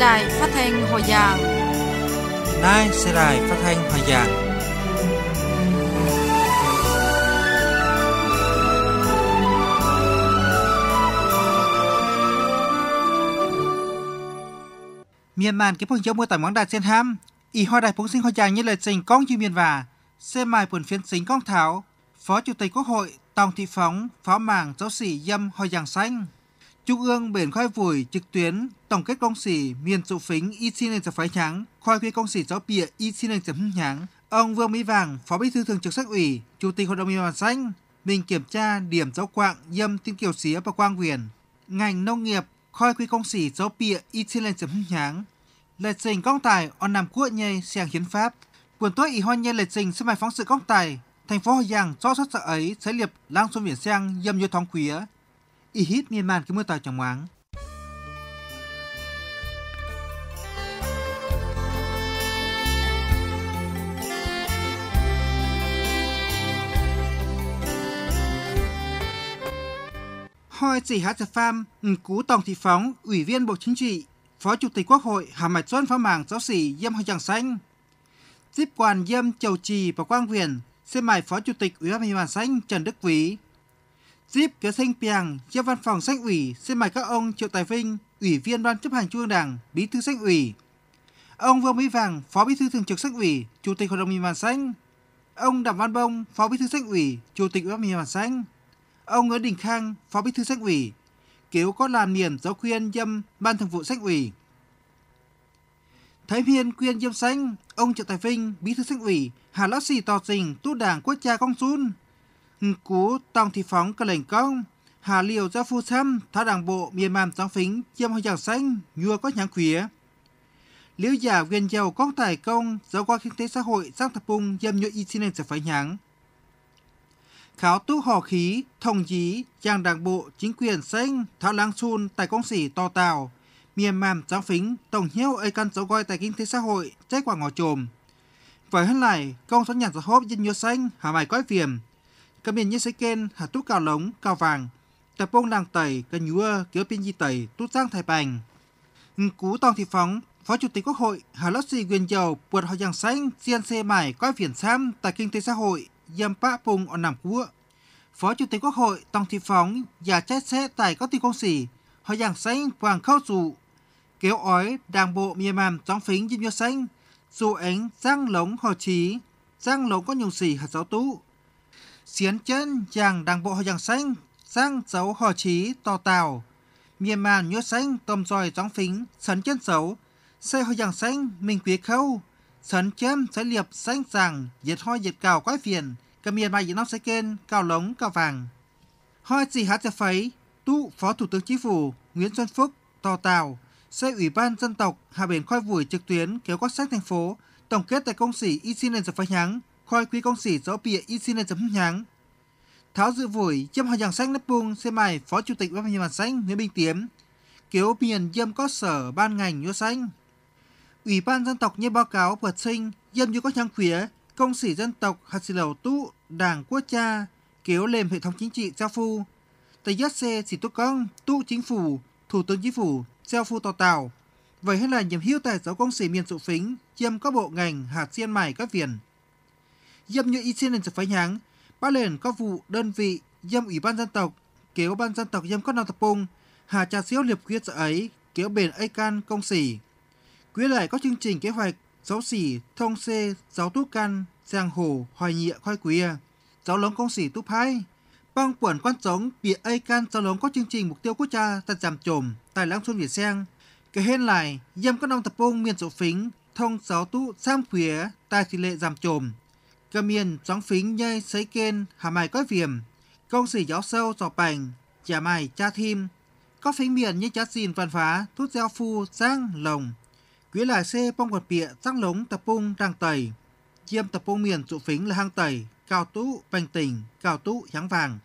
Đài Phát thanh Hòa Giang. Nai Xe Đài Phát thanh Hòa Giang. Miền màn cái phong chống mưa tầm ngón đài trên ham, ý hoa đài phóng sinh hòa giang như lời trình con như miền và, xe mài buồn phiên chính con thảo, Phó Chủ tịch Quốc hội Tòng Thị Phóng, Phó Mảng Giáo sĩ Dâm hòa Giang Xanh. Trung ương bền khoai vùi trực tuyến tổng kết công sĩ miền trụ phính y xin lên phái trắng, khoai quy công sĩ giáo bịa y xin lên chấm nháng. Ông Vương Mỹ Vàng, Phó Bí thư Thường trực Sách ủy, Chủ tịch Hội đồng Nhân dân Xanh, mình kiểm tra điểm giáo quạng dâm tin kiều xía và quang huyền. Ngành nông nghiệp, khoai quy công sĩ giáo bịa y xin lên chấm nháng. Lệch trình công tài on nằm quốc nhây sang hiến pháp. Quyền tối ý hoan nhân lệch trình xâm bài phóng sự công tài. Thành phố Hồ Giang rõ xuất sở ấy sẽ liệp lang xuân biển sang dâm như thóng quía i hit niên man cái mưa tỏi trong ngoáng. Hoi hát pham, cú Tòng Thị Phóng, Ủy viên Bộ Chính trị, Phó Chủ tịch Quốc hội Hà Mạch Xuân Phó Màng Giáo sĩ Diêm Hoa Giang Xanh. Tiếp quan Diêm Chầu Trì và Quang Huyền, xem mài Phó Chủ tịch Ủy ban Nhân dân Trần Đức Quý Díp Kế Thanh Piang, chia văn phòng sách ủy xin mời các ông Triệu Tài Vinh, Ủy viên Ban chấp hành Trung ương Đảng, Bí thư sách ủy. Ông Vương Mỹ Vàng, Phó Bí thư Thường trực sách ủy, Chủ tịch Hội đồng Liên bản sách. Ông Đặng Văn Bông, Phó Bí thư sách ủy, Chủ tịch Ủy ban Liên bản sách. Ông Nguyễn Đình Khang, Phó Bí thư sách ủy. kiểu có làm miền giáo khuyên dâm Ban thường vụ sách ủy. Thái viên quyên dâm sách, ông Triệu Tài Vinh, Bí thư sách ủy, Hà Lót Sì tỏ tình tu đảng quốc gia công sun, cú tòng thị phóng cả lệnh công hà liều ra phu xăm thá đảng bộ miền màm trắng phính chiêm hoa giảng xanh nhua có nhãn khuya. liễu giả viên giàu con tài công giáo qua kinh tế xã hội sang thập bung dâm nhựa y xin sẽ phải nháng kháo tú hò khí thông dí chàng đảng bộ chính quyền xanh tháo láng xun tài công sĩ to tào miền màm trắng phính tổng hiếu ấy căn giáo gọi tài kinh tế xã hội trách quả ngò trồm phải hơn lại công số nhạc giáo hốp dân nhua xanh hà mày cõi viềm Cả miền như sấy ken hà tút cao lống, cao vàng. Tập bông làng tẩy, cần nhúa, kéo pin di tẩy, tút giang thái bành. Cú tòng thị phóng, Phó Chủ tịch Quốc hội Hà Lót Sì quyền Dầu buộc họ giảng sánh CNC mải coi phiền sam tại kinh tế xã hội dâm bạ pung ở nằm Quốc. Phó Chủ tịch Quốc hội Tòng Thị Phóng và chết xe tại các tỷ công sĩ họ giảng xanh hoàng khâu dù kéo ói đảng bộ Myanmar trong phính dinh nhuất xanh dù ánh giang lống họ trí giang lống có nhiều sĩ hạt giáo tú xiến chân chàng đảng bộ Hồ Giang Xanh sang dấu hò trí to tào. Miền màn nhốt xanh tôm dòi gióng phính sấn chân xấu. Xe Hồ Giang Xanh mình quý khâu. Sấn chém sẽ liệp xanh rằng diệt hoi diệt cào quái phiền. Cả miền mà diễn nóc xây kênh cào lống cào vàng. Hoi gì hát sẽ phấy. Tụ Phó Thủ tướng Chính phủ Nguyễn Xuân Phúc to tào. Xe Ủy ban Dân tộc Hà Biển khoai Vùi trực tuyến kéo quát sách thành phố tổng kết tại công sĩ Isin Lên Giật Phái Nhắng khoi quý công sĩ gió bìa ít xin chấm nháng. Tháo dự vội châm hòa giảng sách nắp bung xe mài phó chủ tịch văn hành mặt sách Nguyễn bình Tiến, kiểu miền dâm có sở ban ngành nhô xanh. Ủy ban dân tộc như báo cáo vượt sinh dâm như có trang khuyến công sĩ dân tộc hạt xì lầu tú đảng quốc cha kéo lên hệ thống chính trị giao phu tây giác xe chỉ tốt công tu chính phủ thủ tướng chính phủ giao phu tòa tàu vậy hết là nhiệm hiếu tài giáo công sĩ miền trụ phính chiêm các bộ ngành hạt xiên mài các viện dâm như ý xin lên phái nháng, ba lên các vụ đơn vị dâm ủy ban dân tộc, kéo ban dân tộc dâm các nào tập trung, hà trà siêu liệp quyết sợ ấy, kéo bền ấy can công xỉ. Quyết lại có chương trình kế hoạch giáo xỉ thông xê giáo túc can giang hồ hoài nhịa khoi quía giáo lớn công xỉ túp phái băng quẩn quan sống bị ấy can giáo lớn có chương trình mục tiêu quốc gia tạt giảm trồm tài lãng xuân việt sen cái hên lại dâm các nông tập bông miền sổ phính thông giáo tụ sam khía tài tỷ lệ giảm trồm Gamian gióng phính nhây sấy kên hà mài có viềm, công sĩ giáo sâu giò bành, chả mài cha thim, có phính miền như chát xin văn phá, tút gieo phu, giang, lồng. Quý là xê bông quật bịa, răng lống tập bung đang tẩy. Chiêm tập bung miền trụ phính là hang tẩy, cao tú, bành tỉnh, cao tú, nháng vàng.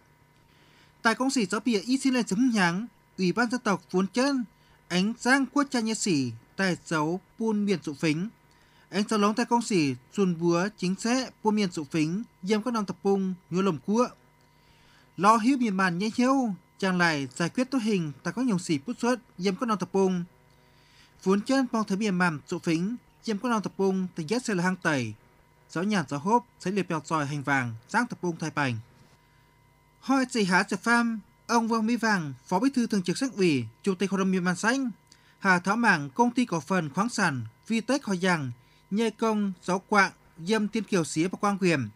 Tại công sĩ giáo bịa y xin lên chấm nháng, ủy ban dân tộc vốn chân, ánh giang quốc cha nhân sĩ, tài dấu, buôn miền trụ phính anh lóng tay công sỉ, xuân búa, chính xế, bua miền sụ phính, dèm các năm tập bung, ngứa lồng cua. Lo hiếu miền bàn nhanh hiếu, chàng lại giải quyết tốt hình ta có nhiều sỉ bút xuất, dèm các năm tập bung. Vốn chân mong thấy miền màm sụ phính, dèm các năm tập bung, tình ghét sẽ là hang tẩy. gió nhàn gió hốp, sẽ liệp bèo tròi hành vàng, giang tập bung thay bành. hỏi chỉ há chập pham, ông Vương Mỹ Vàng, Phó Bí thư Thường trực Sách ủy, Chủ tịch Hội đồng Miền Bàn Xanh, Hà Thảo Mảng, Công ty Cổ phần Khoáng sản Vitech Hòa Giang, Nhê Công, Giáo Quạng, Diêm Tiên Kiều Xía và Quang quyền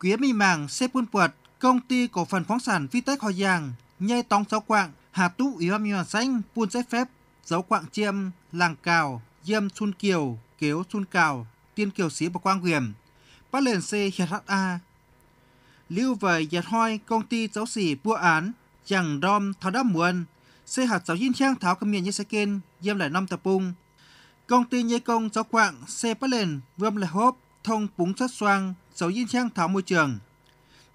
Quía Mì Màng, Xê buôn Quật, Công ty Cổ phần Khoáng sản Vitec Hòa Giang, Nhê Tóng Giáo Quạng, Hà Tú Ủy ban Nhân Xanh, Buôn giấy Phép, Giáo Quạng Chiêm, Làng Cào, Diêm Xuân Kiều, Kéo Xuân Cào, Tiên Kiều Xía và Quang quyền Bắt liền C Hiệt HA. Lưu về Giật Hoi, Công ty Giáo Sĩ Bua Án, Chẳng Đom Thảo Đáp Muôn, C hạt Giáo Dinh Trang Tháo Cầm Miền Như Sê Kên, Diêm Lại Năm Tập Bung, Công ty Nhê Công giáo quạng xe bắt lên vươm lệ hốp thông búng xuất xoang dấu yên trang tháo môi trường.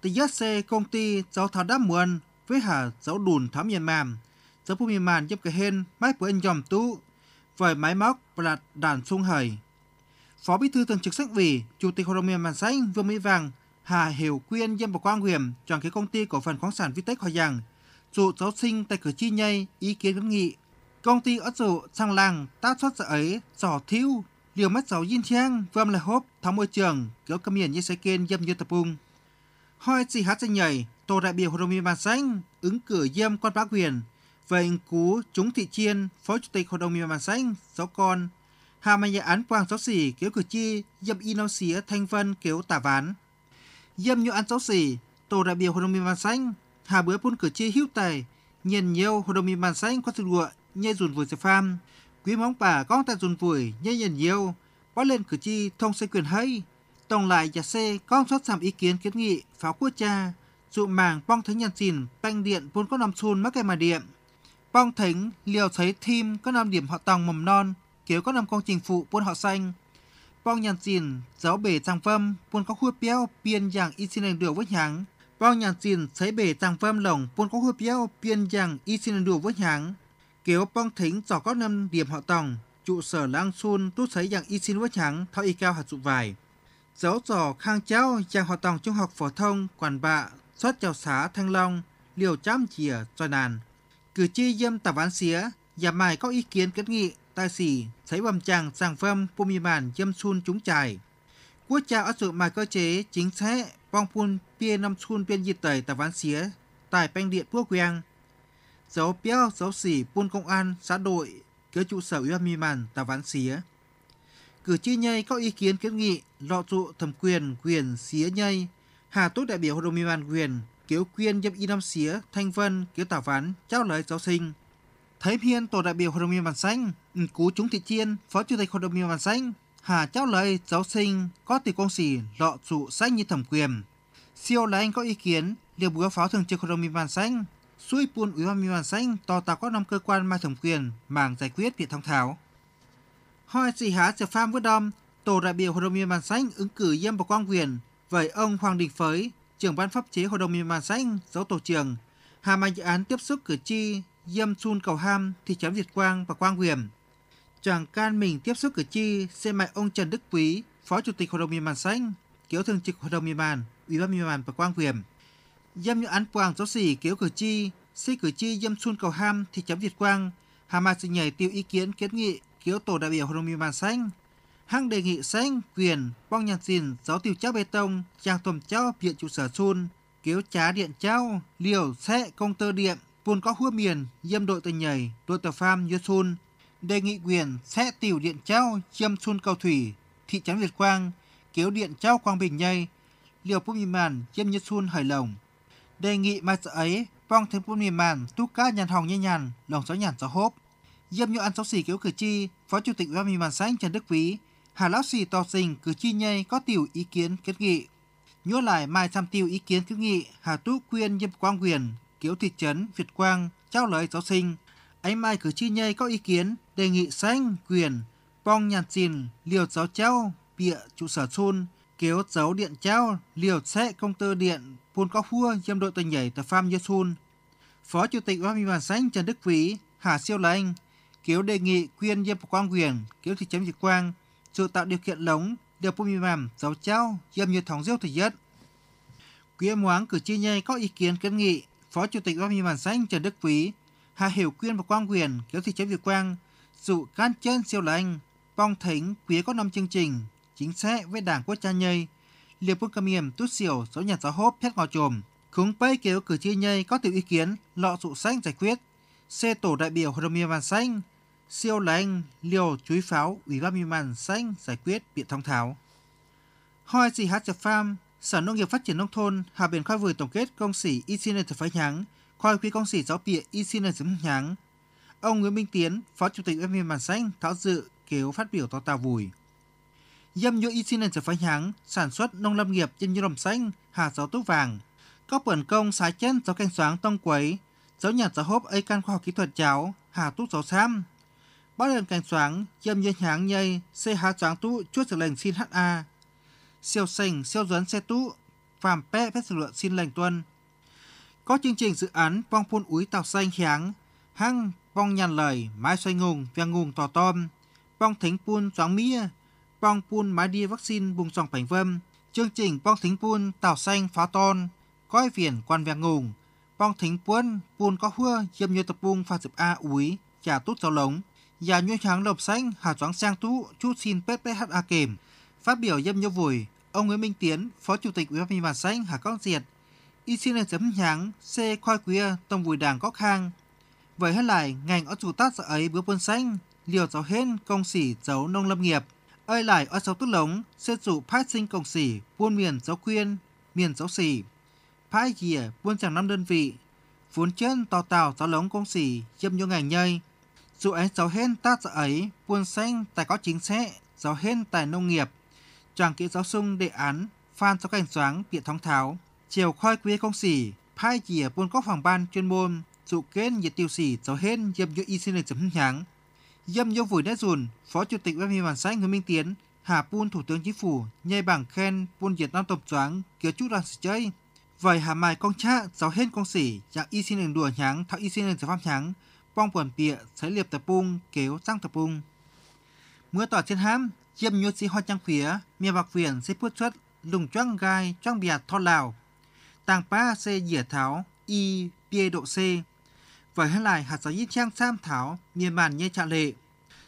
Tỷ giác xe công ty giáo tháo đáp muôn với hà dấu đùn tháo miền màm dấu phụ miền màn giúp cái hên máy của anh dòng tú với máy móc và là đàn sung hời. Phó Bí thư Thường trực Sách ủy, Chủ tịch Hội đồng miền màn xanh Vương Mỹ Vàng Hà Hiểu Quyên dân và Quang Huyền chọn cái công ty cổ phần khoáng sản Vitech Hòa Giang, dụ giáo sinh tại cửa chi nhây ý kiến kiến nghị Công ty ớt rượu sang làng tác xuất ấy giỏ thiêu liều mắt gió yên thiang vâm là hốp tháo môi trường kéo cầm hiển như xe kên dâm như tập bung. Hoi chỉ hát xe nhảy tổ đại biểu hội đồng miền Bàn Xanh ứng cử dâm con bác quyền về ứng cú chúng thị chiên phó chủ tịch Hội đồng miền Bàn Xanh gió con hà mà nhà án quang gió xỉ kéo cử chi dâm y nao xía thanh vân kéo tả ván dâm như án gió xỉ tổ đại biểu hội đồng miền Bàn Xanh hà bữa phun cử chi hữu tài nhìn nhiều hội đồng miền Bàn Xanh có thực lụa nye dùn vùi pham quý móng bà con ta dùn vùi nhây nhận nhiều quá lên cử chi thông xây quyền hay tổng lại nhà xe con xuất sàm ý kiến kiến nghị pháo quốc cha dụ màng bong thánh nhân xìn banh điện vốn có năm xôn mắc cây mà điện bong thánh liều thấy thêm có năm điểm họ tòng mầm non kéo có năm công trình phụ buôn họ xanh bong nhàn xìn giáo bể trang phâm buôn có khuya béo biên dạng y xin đường với nháng bong nhàn xìn thấy bể trang phâm lồng buôn có khuya béo biên dạng y xin đường với nháng kiểu bong thính giỏ các năm điểm họ tòng trụ sở lang sun tu sấy dạng y xin với trắng thao y cao hạt dụ vải dấu trò khang cháu dạng họ tòng trung học phổ thông quản bạ xuất chào xá thanh long liều chám chìa cho nàn cử tri dâm tà ván xía và mài có ý kiến kết nghị tài xỉ sấy bầm chàng sàng phâm bùm màn dâm sun chúng chài quốc gia ở sự mài cơ chế chính xác bong phun pia năm sun biên dịch tẩy tà ván xía tại banh điện quốc quang giáo béo giáo sĩ, buôn công an xã đội cứ trụ sở ủy ban mi màn tà ván xía cử tri nhây có ý kiến kiến nghị lọ trụ thẩm quyền quyền xía nhây hà tốt đại biểu hội đồng mi màn quyền kiếu quyên nhâm y năm xía thanh vân kiếu tà ván trao lời giáo sinh thấy hiên tổ đại biểu hội đồng mi màn xanh cú chúng thị chiên phó chủ tịch hội đồng mi màn xanh hà trao lời giáo sinh có tỷ công xỉ lọ trụ sách như thẩm quyền siêu là anh có ý kiến liệu búa pháo thường trực hội đồng mi màn xanh suối buôn ủy ban nhân xanh to tà các năm cơ quan mai thẩm quyền mảng giải quyết việc thông thảo. Hoi sĩ há sở pham vứt đom, tổ đại biểu Hội đồng miền bản xanh ứng cử dân và quang quyền vậy ông Hoàng Đình Phới, trưởng ban pháp chế Hội đồng miền bản xanh, dấu tổ trưởng, hàm anh dự án tiếp xúc cử tri Dâm Sun Cầu Ham, thị trấn Việt Quang và Quang Huyền. Chàng can mình tiếp xúc cử tri xe máy ông Trần Đức Quý, Phó Chủ tịch Hội đồng miền bản xanh, kiểu thường trực Hội đồng miền bản, Ủy ban miền bản và Quang Huyền. Dâm những án quang gió xỉ kéo cử tri, xây cử tri dâm xuân cầu ham thị chấm Việt Quang, Hà Mai sinh nhảy tiêu ý kiến kiến nghị kéo tổ đại biểu Hồ Minh Bàn Xanh. Hăng đề nghị xanh, quyền, bong nhàn xin, gió tiêu cháo bê tông, trang tuầm cháo viện trụ sở xuân, kéo trá điện cháo, liều, xe, công tơ điện, buồn có hua miền, dâm đội tình nhảy, đội tờ pham, như xuân. Đề nghị quyền sẽ tiểu điện trao, chiêm xuân cầu thủy, thị trấn Việt Quang, kéo điện trao Quang Bình Nhây, liều bông nhìn màn, chiêm nhất xuân hải lồng đề nghị mai sợ ấy vong thêm quân miền màn túc cá nhàn hòng như nhàn lòng gió nhàn gió hốp dâm nhu ăn xấu xỉ kiểu cử tri phó chủ tịch ủy ban miền màn sáng trần đức quý hà lão xì tỏ tình cử tri nhây có tiểu ý kiến kiến nghị nhốt lại mai tham tiêu ý kiến kiến nghị hà tú quyên dâm quang quyền kiểu thị trấn việt quang trao lời giáo sinh ấy mai cử tri nhây có ý kiến đề nghị sanh quyền phong nhàn xìn liều giáo treo bịa trụ sở chun kéo dấu điện treo liều xe công tơ điện Bun có Hua, dâm đội tình nhảy The Farm Yesun. Phó Chủ tịch Ủy ban Nhân dân Trần Đức Vĩ, Hà Siêu Lanh, Kiếu đề nghị quyên dân quang quyền, Kiếu thị trấn Việt Quang, sự tạo điều kiện lống, đều bùm mì màm, giáo trao, dâm như thống diêu thời nhất. Quý em hoáng cử tri nhây có ý kiến kiến nghị, Phó Chủ tịch Ủy ban Nhân dân Trần Đức Vĩ, Hà Hiểu Quyên và Quang Quyền, Kiếu thị trấn Việt Quang, sự can chân siêu lanh, bong thính quý có năm chương trình, chính xác với đảng quốc cha nhây, liệp cơ miềm tút xỉu giấu nhặt giáo hốp phép ngò trồm. Khúng bấy kéo cử tri nhây có tiểu ý kiến lọ dụ xanh giải quyết. Xe tổ đại biểu Hội đồng Nhân Văn Xanh, siêu là liều chuối pháo Ủy ban Nhân Văn Xanh giải quyết biện thông tháo. Hoi gì hát chập pham, Sở Nông nghiệp Phát triển Nông thôn Hà Biển Khoa vừa tổng kết công sĩ y xin thực phái nháng, khoai quý công sĩ giáo bịa y xin giấm nháng. Ông Nguyễn Minh Tiến, Phó Chủ tịch Ủy ban Nhân Văn Xanh tháo dự kéo phát biểu to tà vùi dâm y yo isinen sẽ phải hãng sản xuất nông lâm nghiệp trên như đồng xanh, hà giáo túc vàng. Có bẩn công xá chân giáo canh xoáng tông quấy, giáo nhạt giáo hốp ấy can khoa học kỹ thuật cháo, hà túc giáo sam. Bắt lần canh xoáng, dâm yo hãng nhây, xe hà xoáng tú chuốt sự lệnh xin HA. Siêu xanh, siêu duấn xe tú, phàm pé phép sự luận xin lệnh tuân. Có chương trình dự án vong phun úi tàu xanh kháng hăng vong nhàn lời, mai xoay ngùng, vàng ngùng tỏ tom, vong thính phun xoáng mía, bong pun mái đi vaccine bùng dòng bánh vâm, chương trình bong thính pun tàu xanh phá ton, coi viền quan vẹn ngùng, bong thính pun pun có hưa dâm như tập bung pha dịp A úi, trà tút giáo lống, và nhuy trắng lộc xanh hà choáng sang tú chút xin pết pết hát a kềm. Phát biểu dâm như vùi, ông Nguyễn Minh Tiến, Phó Chủ tịch Ủy ban Nhân dân Hà Cóc Diệt, y xin lên chấm nháng c khoai quia tổng vùi đảng có khang. Vậy hết lại, ngành ở chủ tát giờ ấy bữa quân xanh, liều cháu hên công sỉ cháu nông lâm nghiệp ơi lại ở sâu tức lống sẽ trụ phát sinh cộng sỉ buôn miền giáo quyên miền giáo sỉ phát dìa buôn chẳng năm đơn vị vốn chân tàu tàu giáo lống công sỉ dâm như ngành nhây dù ấy giáo hên tát giáo dạ ấy buôn xanh tài có chính sẽ giáo hên tài nông nghiệp chẳng kỹ giáo sung đề án phan giáo cảnh soáng biện thống tháo chiều khoi quý công sỉ phát dìa buôn có phòng ban chuyên môn dụ kết nhiệt tiêu sỉ giáo hên dâm như y sinh lịch chấm nháng Dâm Dông Vùi Nét Dùn, Phó Chủ tịch Ủy ban xã Nguyễn Minh Tiến, Hà Pun Thủ tướng Chính phủ, nhây bảng khen Pun Việt Nam Tổng Choáng, Kiều Chúc Đoàn Sử Chơi. Vậy hà mai con cha, giáo hên con sỉ, dạng y sinh đường đùa nháng, thảo y sinh đường giải pháp nháng, bong quần bịa, sấy liệp tập bung, kéo sang tập bung. Mưa tỏa trên hám, dâm nhu sĩ hoa trang khía, mẹ bạc viền sẽ bước xuất, lùng choang gai, choang bìa tho lào. Tàng pa xe dĩa tháo, y, bia độ c và hết lại hạt giáo yên trang sam thảo niên bản như trạ lệ.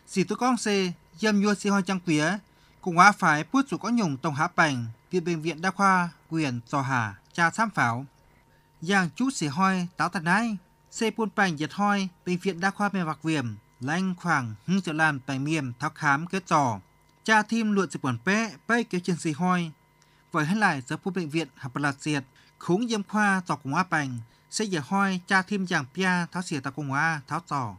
Sì tôi con xê, dâm nhua xì hoa trang quía, cùng á phái bút chủ có nhùng tổng hạ bành, viện bệnh viện đa khoa, quyền, giò hà, cha sam pháo Giang chút xì hoi, táo thật nái, xe buôn bành giật hoi, bệnh viện đa khoa mềm bạc viểm, lanh khoảng hưng triệu làm bành miềm tháo khám kết giò. Cha thêm luận dịch quản bé, bay kéo trên xì hoi, với hết lại giữa phút bệnh viện hạp lạt diệt, khúng dâm khoa giò cùng á bành, sẽ dễ hoi cha thêm giảng pia tháo xỉa ta cùng a tháo tỏ.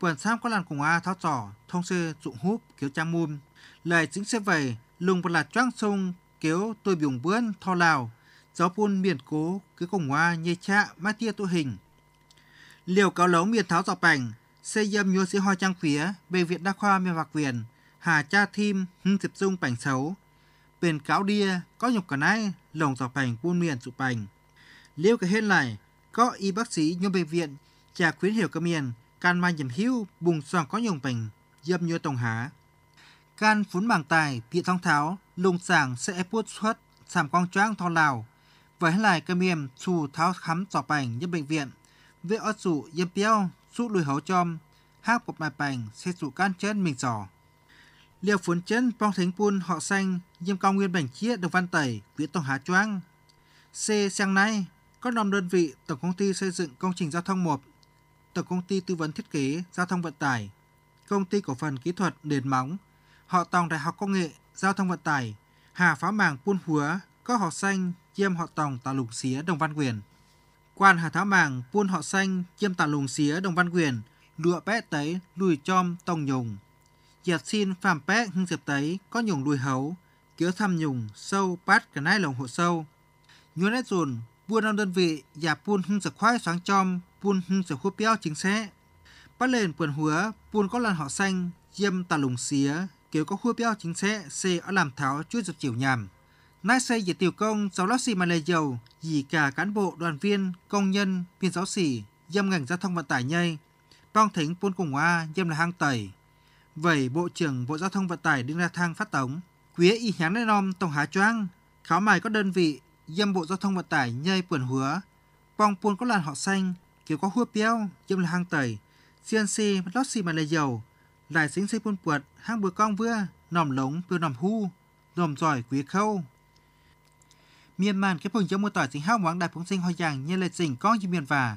buồn sam có làn cùng a tháo tỏ, thông sư dụng húp kiểu trang mùm. Lời chính sẽ về, lùng một là choang sông kéo tôi bùng bướn tho lào. Gió buôn miền cố cứ cùng a nhê cha mát tia tụ hình. Liều cáo lấu miền tháo dọc bành, xây dâm nhua sĩ hoi trang phía, bệnh viện đa khoa miền vạc quyền, hà cha thêm hưng dịp dung bành xấu. Bền cáo đia, có nhục cả nay, lồng dọc bành buôn miền tụ bành liệu cả hết lại, có y bác sĩ nhóm bệnh viện trả khuyến hiểu cơ miền, can mang nhầm hữu bùng soàn có nhồng bệnh, dâm như tổng hà Can phún màng tài, bị thong tháo, lùng sàng sẽ bút xuất, sàm quang choang thong lào. Và hết lại cơ miền, xù tháo khám tỏ bệnh nhóm bệnh viện, về ớt sụ dâm tiêu sụ lùi hấu chom, hát một bài bệnh, sẽ sụ can chân mình giỏ. Liêu phún chân phong thánh pun họ xanh, dâm cao nguyên bệnh chia đồng văn tẩy, viết tổng hà choang. C sang nay các 5 đơn vị Tổng công ty xây dựng công trình giao thông 1, Tổng công ty tư vấn thiết kế giao thông vận tải, Công ty cổ phần kỹ thuật nền móng, Họ tòng Đại học Công nghệ Giao thông vận tải, Hà phá màng Buôn Húa, có họ xanh chiêm họ tòng Tà Lùng Xía Đồng Văn Quyền. Quan Hà tháo Màng Buôn họ xanh chiêm Tà Lùng Xía Đồng Văn Quyền, lụa bé tấy lùi chom tòng nhùng. Giật xin phàm bé hưng diệp tấy có nhùng lùi hấu, kéo thăm nhùng sâu bát cả nai lồng hộ sâu. Nhuân nét dùn buôn năm đơn vị và buôn hưng sực khoai sáng chom buôn hưng sực khô béo chính xế bắt lên quần hứa buôn có lần họ xanh dâm tà lùng xía kiểu có khô béo chính xế xe ở làm tháo chuối giật chiều nhàm nai xe về tiểu công giáo lót xì mà lề dầu dì cả cán bộ đoàn viên công nhân viên giáo xỉ dâm ngành giao thông vận tải nhây bong thính buôn cùng hoa dâm là hang tẩy vậy bộ trưởng bộ giao thông vận tải đứng ra thang phát tống quía y hán lên nom tổng hà choang khảo mài có đơn vị yêm Bộ Giao thông Vận tải nhây Pườn Hứa, Pong Pôn có làn họ xanh, kiểu có hua piao, yêm là hang tẩy, CNC, lót xì mà lề dầu, lại xính xây pôn puột, hang bừa cong vừa, nòm lống, vừa nòm hu, nòm giỏi quý khâu. Miền màn cái phồng giống mua tỏi chính hao ngoáng đại phóng sinh hoa giang như lệ trình con như miền và.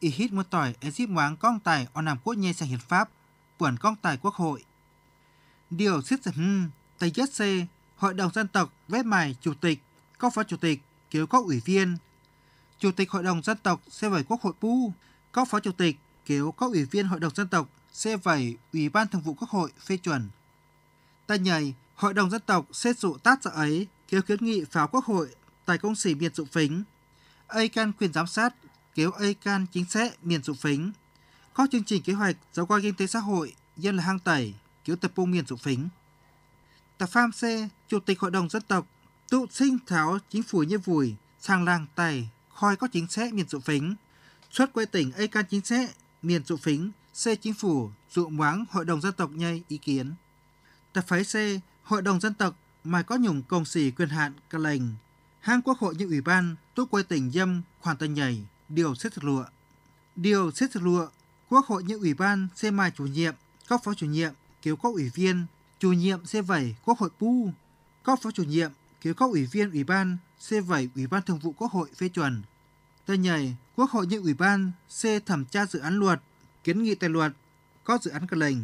Ý hít mua tỏi Egypt ngoáng con tài ở Nam Quốc nhây sang hiến pháp, quẩn con tài quốc hội. Điều xích hưng Tây Giết c Hội đồng dân tộc, vết mài, chủ tịch, các phó chủ tịch, cứu các ủy viên. Chủ tịch Hội đồng Dân tộc sẽ 7 Quốc hội Pu, các phó chủ tịch, cứu các ủy viên Hội đồng Dân tộc sẽ 7 Ủy ban Thường vụ Quốc hội phê chuẩn. Tại nhảy, Hội đồng Dân tộc xét dụ tát giờ ấy kêu kiến nghị vào Quốc hội tại công sĩ miền dụ phính. can quyền giám sát kéo can chính sách miền dụ phính. Có chương trình kế hoạch giáo quan kinh tế xã hội dân là hang tẩy, cứu tập bung miền dụ phính. Tà pham C, Chủ tịch Hội đồng Dân tộc tụ sinh tháo chính phủ như vùi, sang làng tài khoi có chính sách miền dụ phính. Xuất quê tỉnh ấy can chính sách miền dụ phính, xe chính phủ, dụ máng hội đồng dân tộc nhây ý kiến. Tập phái xe, hội đồng dân tộc mà có nhùng công xỉ quyền hạn cả lệnh. Hang quốc hội như ủy ban, tụ quê tỉnh dâm, khoản tân nhảy, điều xét thực lụa. Điều xét thực lụa, quốc hội như ủy ban, xe mai chủ nhiệm, các phó chủ nhiệm, kiếu các ủy viên, chủ nhiệm xe vẩy quốc hội pu, các phó chủ nhiệm phiếu các ủy viên Ủy ban C7 Ủy ban Thường vụ Quốc hội phê chuẩn. Tại nhảy, Quốc hội như Ủy ban C thẩm tra dự án luật, kiến nghị tài luật, có dự án cơ lệnh,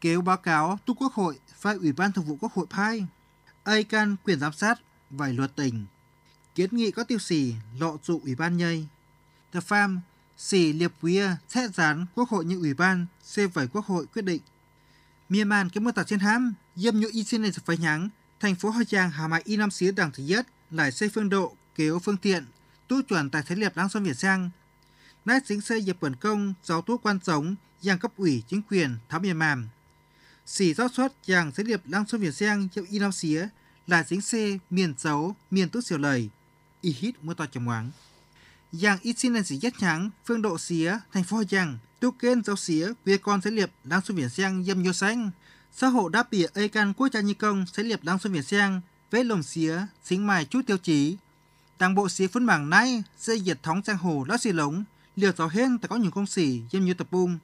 kéo báo cáo tu Quốc hội và Ủy ban Thường vụ Quốc hội phai, ai can quyền giám sát và luật tỉnh, kiến nghị có tiêu xỉ lộ dụ Ủy ban nhây. Tờ pham, xỉ liệp quía sẽ dán Quốc hội như Ủy ban C7 Quốc hội quyết định. Myanmar cái mưa tạc trên hám dâm nhu y xin này phải nhắng, thành phố Hoa Giang Hà Mai Y Năm Xía Đảng Thứ Nhất, Lại Xây Phương Độ, Kiếu Phương Tiện, Tu Chuẩn tại Thế Liệp Lăng Xuân Việt Giang, Nát Dính Xây Dập Quần Công, Giáo Tu Quan Sống, Giang Cấp ủy Chính quyền Tháo Miền Màm. Xỉ rót xuất Giang Thế Liệp Lăng Xuân Việt Giang Hiệu Y Năm Xía, Lại Dính xe Miền giấu Miền Tốt Siêu Lời, Y Hít Mua To Chầm Ngoáng. Giang ít xin lên sĩ nhất nhắng phương độ xía, thành phố Hoa Giang, tu kênh giáo xía, quê con thế liệp, đang xu biển Giang dâm nhô xanh, Xã hội đáp tỉa ây can quốc gia nhi công sẽ liệp lang xuân Việt Giang, vế lồng xía, xính mài chút tiêu chí. Đảng bộ xí phun bảng nay sẽ diệt thóng giang hồ lót xì lống, liều gió hên tại có những công xỉ dân như tập bung.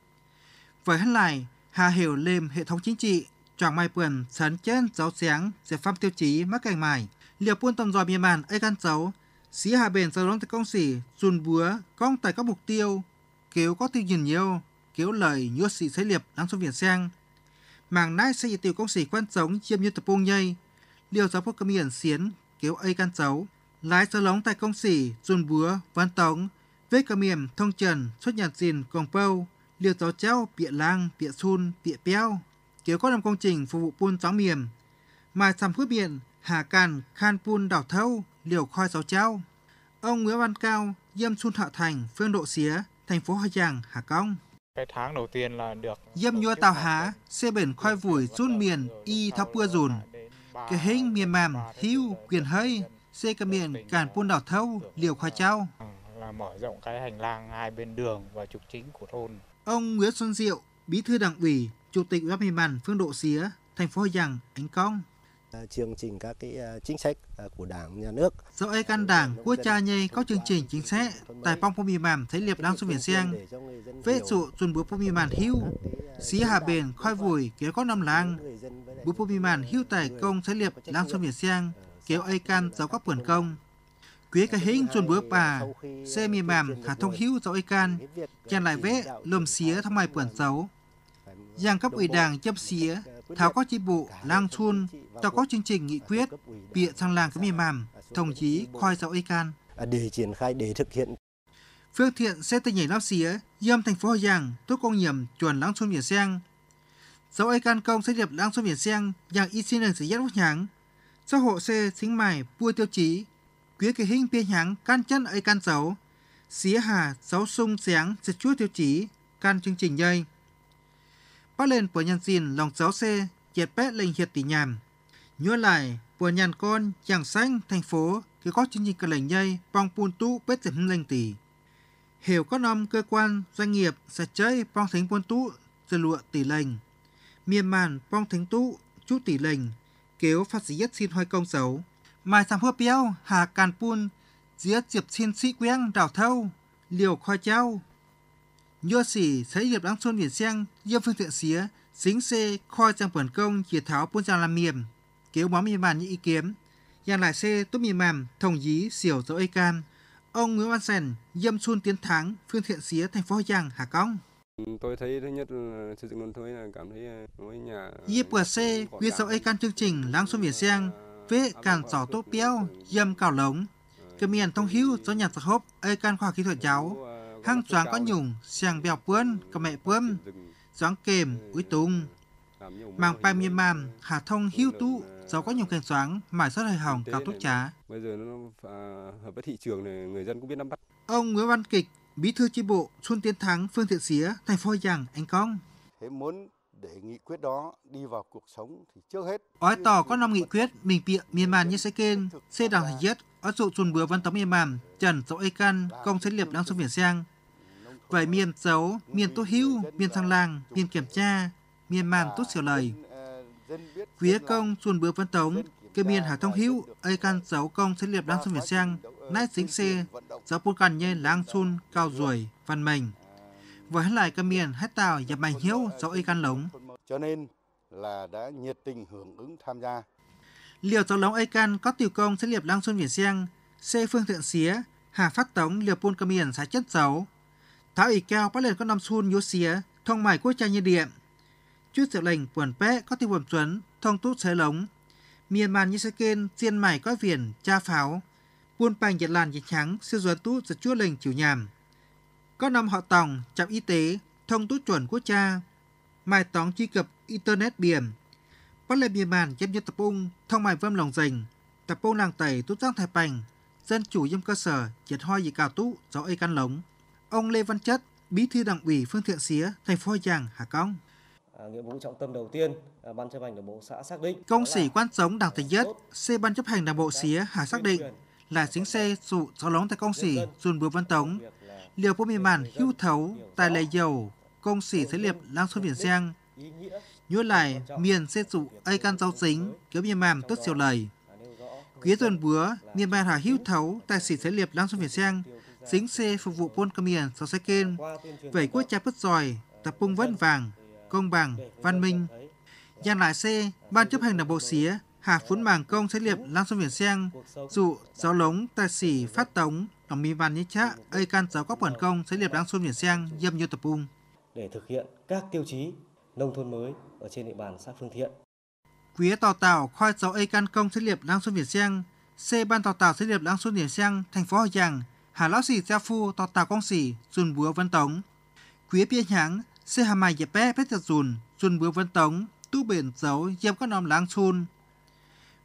Với hắn lại, hà hiểu lềm hệ thống chính trị, choàng mai quần sấn trên giáo sáng sẽ pháp tiêu chí mắc cảnh mài. Liều buôn tầm dò miền bàn ây can xấu, xí hà bền giáo đón tại công xỉ dùn búa, cong tại các mục tiêu, kéo có tiêu nhìn nhiều, kéo lời nhốt sĩ xế liệp lang xuân Việt Giang, màng nai xây tiểu công sĩ quan sống chiêm như tập bông nhây liều giáo phúc cầm hiển xiến kéo ây can xấu lái sơ lóng tại công sĩ dùn búa văn tống vết cầm hiểm thông trần xuất nhạt dìn còn pâu liều giáo treo bịa lang bịa xun, bịa peo kéo có làm công trình phục vụ buôn gió miềm mài sầm phước biển hà càn khan buôn đảo thâu liều khoai giáo treo ông nguyễn văn cao diêm xuân hạ thành phương độ xía thành phố hà giang hà công. Cái tháng đầu tiên là được... Dâm nhua tàu há, xe biển khoai vùi rút miền y thao bưa dùn. Cái hình miền màm, hiu, quyền hơi, xe cầm miền cản buôn đảo thâu, liều khoai trao. Là mở rộng cái hành lang hai bên đường và trục chính của thôn. Ông Nguyễn Xuân Diệu, Bí thư Đảng ủy, Chủ tịch Ủy ban Mặt Phương Độ Xía, thành phố hội Giàng, Ánh công À, chương trình các cái à, chính sách à, của Đảng, Nhà nước. Do ấy căn Đảng, quốc cha nhây các chương trình chính sách, tại phong phong mì màn thấy liệp đang xung biển xeng, vết dụ dùn bữa phong mì màn hưu, xí hà bền khoi vùi kéo có năm làng, bữa phong mì màn hưu tài công thấy liệp đang xung biển xeng, kéo ấy căn giáo các quần công. Quý cái hình dùn bữa bà, xe mì mầm khả thông hưu giáo ấy căn, chàng lại vẽ lùm xía thông mày quần xấu Giang cấp ủy đảng chấp xía, tháo các chi bộ lang chun cho các chương trình nghị quyết bịa sang làng cái mềm mềm, thồng chí khoai rau y can. À, để triển khai, để thực hiện. Phương tiện xe tay nhảy lắp xía, dâm thành phố Hà Giang, tốt công nhầm chuẩn lang chun biển Sen rau ấy can công xây lập lang chun biển Sen, giang y xin đường sử giác quốc nháng. Xã hộ xe xính mài, vua tiêu chí, quyết cái hình bia nhãn can chân ấy can xấu, Xía hà, dấu sung sáng, dịch chúa tiêu chí, can chương trình dây. Bắt lên của nhân xin lòng giáo xe, chết bé lên hiệt tỷ nhàm. Nhua lại, của nhàn con, chàng xanh, thành phố, cứ có chương trình cờ lệnh dây, bong pun tu bết tiệm lên tỷ. Hiểu có năm cơ quan, doanh nghiệp sẽ chơi bong thính pun tu, giờ lụa tỷ lệnh. Miền màn bong thính tu, chú tỷ lệnh, kéo phát sĩ nhất xin hoài công xấu. Mai sam hứa béo, hà can pun, dĩa diệp xin sĩ quen đào thâu, liều khoai treo Nhua xỉ thấy diệp đáng xuân biển xeng, giữa phương tiện xía, dính xe khoi trang quần công chiến tháo buôn trang làm miệng, kéo bóng miền bàn như ý kiếm, dàn lại xe tốt miền mềm, thồng dí, xỉu dấu ê can. Ông Nguyễn Văn Sèn, dâm xuân tiến thắng, phương thiện xía thành phố Hà Giang, Hà Cong. Tôi thấy thứ nhất là xây dựng nông thôn là cảm thấy ngôi à, nhà... YPC, quyết dấu ê can chương trình Láng xuân biển Giang, vế cản giỏ tốt béo, dâm cào lống. Cơ miền thông hữu do nhà giặc hốp, ê can khoa kỹ thuật giáo. Hăng choáng có nhùng, xèng bèo bướn, cầm mẹ bướm doáng kềm úi tung mang pai miên man hà thông hữu tú do có nhiều kênh xoáng mà rất hơi hỏng cao tốt trá bây giờ nó hợp với thị trường này người dân cũng biết nắm bắt ông nguyễn văn kịch bí thư chi bộ xuân tiến thắng phương thiện xía thành phố giàng anh cong thế muốn để nghị quyết đó đi vào cuộc sống thì trước hết ói tỏ có năm nghị quyết mình bịa miên man như sẽ kênh xe đảng thứ nhất ở dụng chuồn bừa văn tống miên man trần dậu ây can công xét liệp đang xuống biển sang Vậy miền xấu, miền tốt hữu, miền sang làng, miền kiểm tra, miền màn tốt sửa lời. Phía công xuân bữa phân tống, cái miền hà thông hữu, ấy can xấu công sẽ liệp đang xuân việt sang, nát xính xe, giáo bút cần nhân lang xuân, cao ruồi, văn mình. Và hết lại cái miền hết tàu dập mảnh hiếu giáo ấy can lống. Cho nên là đã nhiệt tình hưởng ứng tham gia. Liệu giáo lống ấy can có tiểu công sẽ liệp lang xuân việt sang, xe phương thượng xía, hà phát tống liệp buôn cái miền xá chất xấu tháo ì keo bắt lên có năm xun yếu xía, thông mải quốc trang nhiên điện. Chút diệu lệnh quần pé có tiêu chuẩn, thông tút xế lống. Miền như xe kên, diên mải có viền, cha pháo. Buôn bành nhật làn nhật trắng, siêu duẩn tút giật chúa lệnh chịu nhàm. Có năm họ tòng, trạm y tế, thông tút chuẩn quốc cha. Mài tóng truy cập internet biển. Bắt lên miền màn như tập ung, thông mải vâm lòng rình. Tập ung làng tẩy tút giang thái bành, dân chủ dâm cơ sở, triệt hoi gì cả tú, gió ây căn lống. Ông Lê Văn Chất, Bí thư Đảng ủy Phương Thiện Xía, thành phố Hà Giang, Hà Cong. À, nhiệm vụ trọng tâm đầu tiên à, ban chấp hành đảng bộ xã xác định công sĩ quan sống đảng tỉnh nhất c ban chấp hành đảng bộ xía hà xác định là chính xe dụ gió lóng tại công sĩ dùn bùa văn tống liều bố mì màn hưu thấu tài lệ dầu công sĩ thế liệp lang xuân biển giang nhớ lại miền xe dụ ai can rau chính kiếm mì màn tốt siêu lời quý tuần búa miền màn hà hưu thấu tài sĩ thế liệp lang xuân biển giang xính xê phục vụ Pol miền sau sai kênh, vẩy quốc cha bứt giỏi, tập trung vất vàng, công bằng, văn minh. Nhà lại xê, ban chấp hành đảng bộ xía, hạ phún màng công sẽ liệp lang xuân viển sang, dụ giáo lống, tài sĩ, phát tống, đồng mi văn nhé chá, ây can giáo các quản công sẽ liệp lang xuân viển sang, dâm như tập bung Để thực hiện các tiêu chí nông thôn mới ở trên địa bàn xã Phương Thiện. Quý tàu tàu khoai giáo ây can công sẽ liệp lang xuân viển sang, C ban tàu tàu sẽ liệp lang xuân viển sang, thành phố Hà Giang, Hà lão sĩ gia phu tọt tà công sĩ dùn búa vân tống. Quý bia nhãng, xe hà mài dẹp bé bết thật dùn, dùn búa vân tống, tu biển dấu dẹp các nòm láng chun.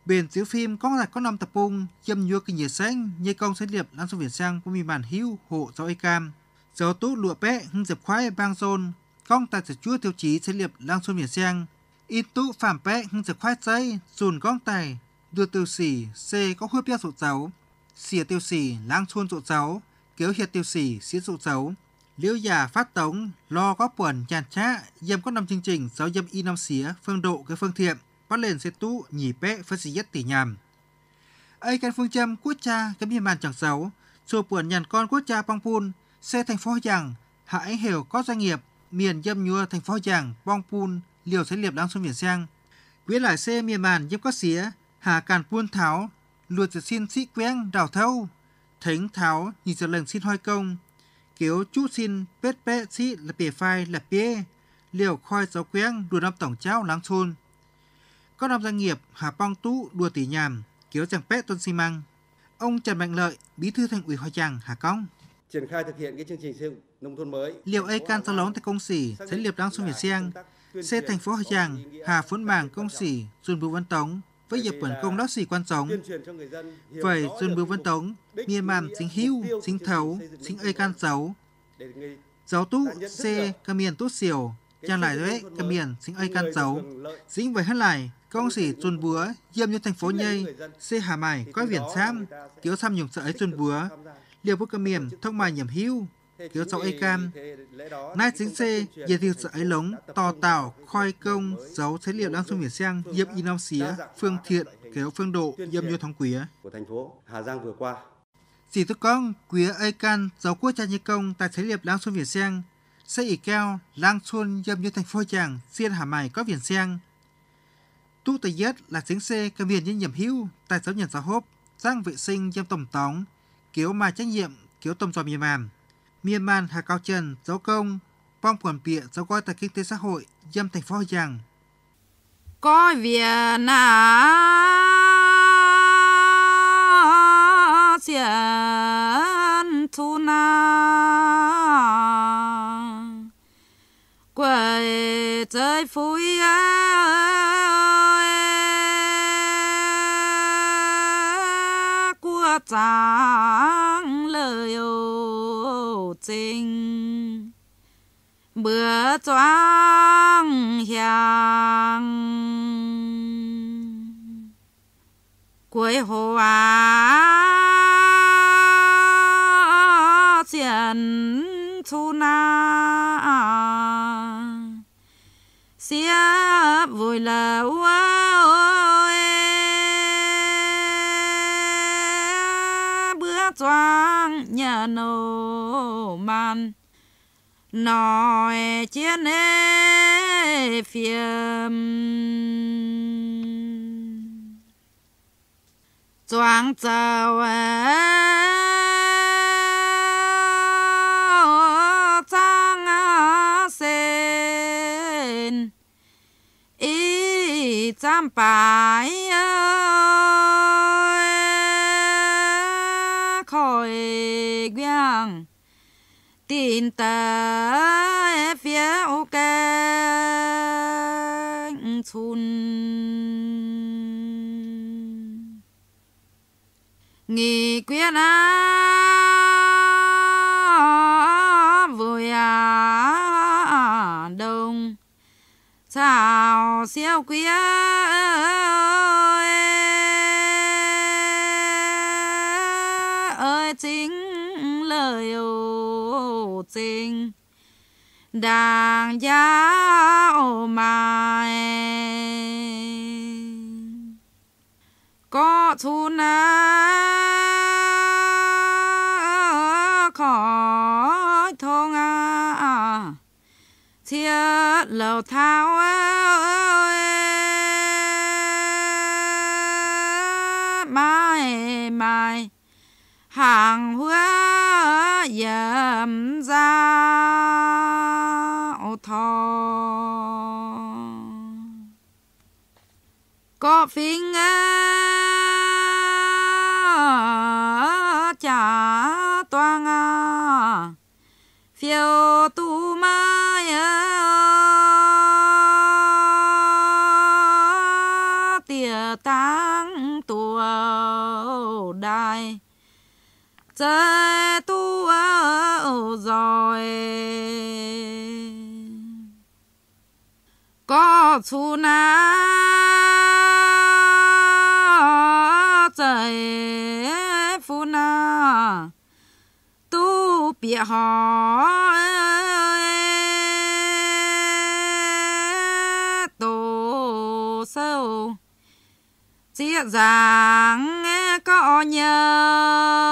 Biển chiếu phim có là có nòm tập cung, dâm nhua kinh nhiệt xanh, như công sẽ liệp lãng xuống biển sang của mì bản hữu hộ giáo ai cam. Dấu tú lụa bé hưng dẹp khoái bang zôn, con tài sửa chúa tiêu chí sẽ liệp lãng xuống biển sang. In tú phạm bé hưng dẹp khoái dây, dùn con tài, đưa tiêu sĩ, xe có khuyết bia sụt dấu, xìa tiêu xì lang xuân dụ dấu, kéo hiệt tiêu xì xí dụ dấu. Liễu già phát tống, lo góp quần nhàn trá, dâm có năm chương trình giáo dâm y năm xía, phương độ cái phương thiện, bắt lên xe tú, nhỉ bế, phân xì nhất tỷ nhàm. Ây cái phương châm quốc cha cái miền màn chẳng xấu, chùa quần nhàn con quốc cha bong pun, xe thành phố rằng, hạ ánh hiểu có doanh nghiệp, miền dâm nhua thành phố rằng, bong pun, liều sẽ liệp đang xuân biển sang. Quyến lại xe miền màn dâm có xía, hà càn pun tháo, luật sẽ xin sĩ queng đào thâu thánh tháo nhìn giờ lần xin hoi công kéo chú xin pết pê sĩ là bề phai là bê liều khoai giáo queng đùa năm tổng cháo láng thôn có năm doanh nghiệp hà pong tú đùa tỷ nhàm kéo chẳng pét tuân xi măng ông trần mạnh lợi bí thư thành ủy hội chàng hà cong triển khai thực hiện cái chương trình xây dựng nông thôn mới liệu ấy can sao lóng tại công sĩ sẽ liệp đang xuống việt sang xe thành phố hội chàng hà phốn bảng công sĩ dùn bưu văn tống với việc bản công đó gì quan trọng. Vậy dân biểu vân tống, miền màn chính hưu, chính thấu, chính ơi can xấu. Giáo tú xe cầm miền tốt xỉu, chàng lại đấy cầm miền chính ơi can xấu. Dính về hết lại, công sĩ chôn búa, dìm như thành phố nhây, xe hà mải, coi viển sam, tiếu sam nhùng sợi chôn búa. Liều bức cầm miền thông mài nhầm hưu, thiếu sóc can nai chính xe dê thiêu sợ ấy lống, tò tảo, khoi công, giấu thế liệu đang xuống biển sang, dịp y nam xía, phương thiện, kéo phương độ, dâm vô thắng quía. Của thành phố Hà Giang vừa qua. Dì tức công, quía ấy can, giấu quốc cha như công, tại thế liệu đang xuống biển sang, xe ỉ keo, lang xuân dâm như thành phố chàng, xiên hà mày có biển sang. Tu tài nhất là chính xe cầm biển nhân nhầm hữu, tại giáo nhận giáo hốp, giang vệ sinh dâm tổng tóng, kiếu mà trách nhiệm, kiếu tổng dòm nhầm màn. Myanmar Hà Cao Trần, giáo công, phong Quần Pịa, giáo coi tài kinh tế xã hội, dâm thành phố Hà Giang. Có Việt Nam diện thu na quầy trời phú của trang lời ơi trinh bữa choáng hiang cuối hồ á chiến thu na xia vui là ôi bữa choáng nhà nô nói chiến nê phiêm choáng trào trang sen y trăm bạc انت يفيعك chun nghỉ quyết á vui à đông chào siêu quyết sinh đàng giá ô mai có chú na khỏi thông à chia lầu thao mãi mãi hàng hoa yam ra ô thò có phiên trả toang phiêu tu ma á tiệt tang tùa đài 在。có chú na trời phu na tu bia họ tổ sâu chiếc giảng có nhớ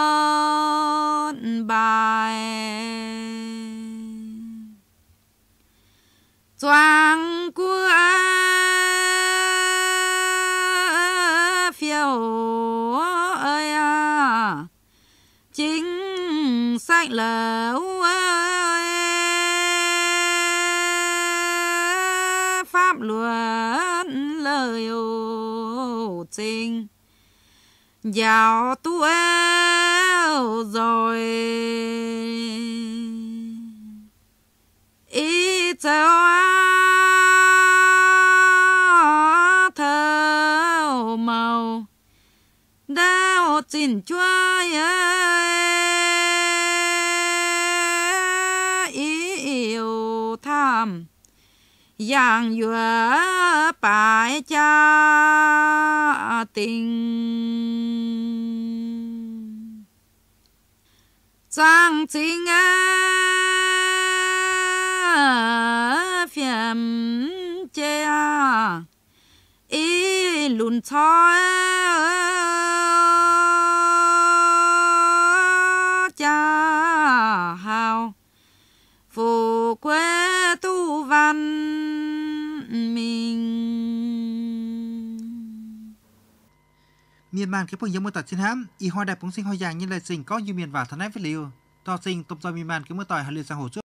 giàu tuổi rồi ý cho thơ màu đau chín chúa yêu tham giang vừa bãi cha tình trang chính phiền chê à ý lùn មានបានគេពងយមតសិនហាំអ៊ីហោដែលពងសិងហោយ៉ាងញិនលេសិងក៏យូមានវ៉ាថណៃវិលីតសិងតុបតមីមានគេមើតហើយលីសហូ